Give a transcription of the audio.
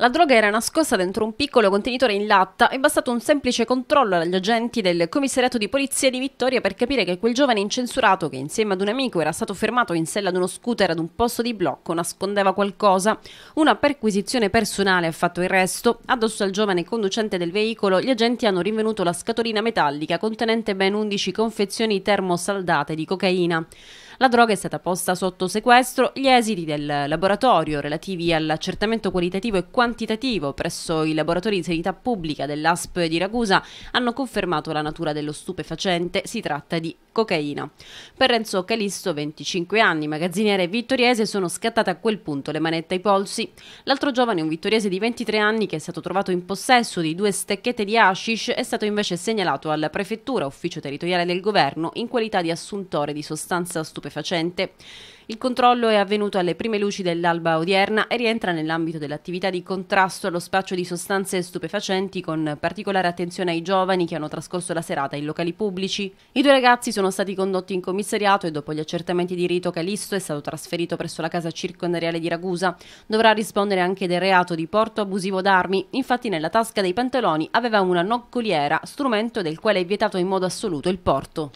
La droga era nascosta dentro un piccolo contenitore in latta e bastato un semplice controllo agli agenti del commissariato di polizia di Vittoria per capire che quel giovane incensurato, che insieme ad un amico era stato fermato in sella ad uno scooter ad un posto di blocco, nascondeva qualcosa. Una perquisizione personale ha fatto il resto. Addosso al giovane conducente del veicolo, gli agenti hanno rinvenuto la scatolina metallica contenente ben 11 confezioni termosaldate di cocaina. La droga è stata posta sotto sequestro. Gli esiti del laboratorio relativi all'accertamento qualitativo e quantitativo presso i laboratori di sanità pubblica dell'ASP di Ragusa hanno confermato la natura dello stupefacente. Si tratta di cocaina. Per Renzo Calisto, 25 anni, magazziniere vittoriese, sono scattate a quel punto le manette ai polsi. L'altro giovane, un vittoriese di 23 anni, che è stato trovato in possesso di due stecchette di hashish, è stato invece segnalato alla prefettura, ufficio territoriale del governo, in qualità di assuntore di sostanza stupefacente. Il controllo è avvenuto alle prime luci dell'alba odierna e rientra nell'ambito dell'attività di contrasto allo spaccio di sostanze stupefacenti con particolare attenzione ai giovani che hanno trascorso la serata in locali pubblici. I due ragazzi sono sono stati condotti in commissariato e dopo gli accertamenti di rito Calisto è stato trasferito presso la casa circondariale di Ragusa. Dovrà rispondere anche del reato di porto abusivo d'armi, infatti nella tasca dei pantaloni aveva una noccoliera, strumento del quale è vietato in modo assoluto il porto.